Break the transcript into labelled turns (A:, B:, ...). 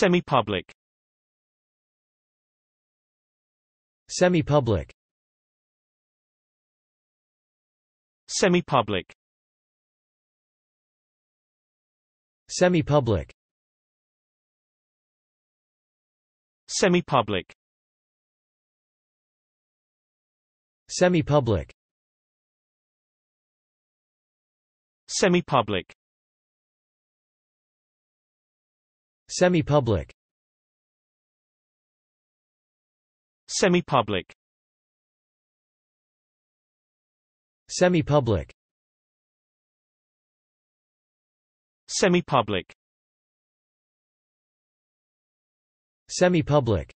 A: Semi-public Semi-public Semi-public Semi-public Semi-public Semi-public Semi-public Semi-public Semi-public Semi-public Semi-public Semi-public